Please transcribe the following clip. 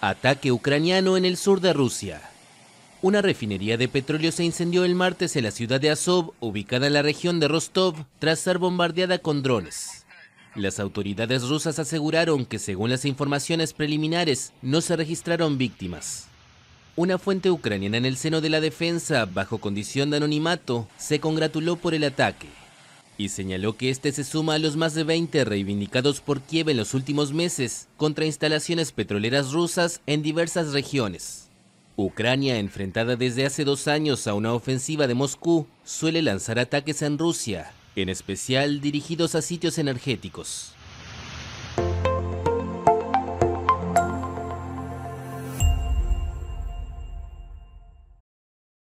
Ataque ucraniano en el sur de Rusia. Una refinería de petróleo se incendió el martes en la ciudad de Azov, ubicada en la región de Rostov, tras ser bombardeada con drones. Las autoridades rusas aseguraron que, según las informaciones preliminares, no se registraron víctimas. Una fuente ucraniana en el seno de la defensa, bajo condición de anonimato, se congratuló por el ataque y señaló que este se suma a los más de 20 reivindicados por Kiev en los últimos meses contra instalaciones petroleras rusas en diversas regiones. Ucrania, enfrentada desde hace dos años a una ofensiva de Moscú, suele lanzar ataques en Rusia, en especial dirigidos a sitios energéticos.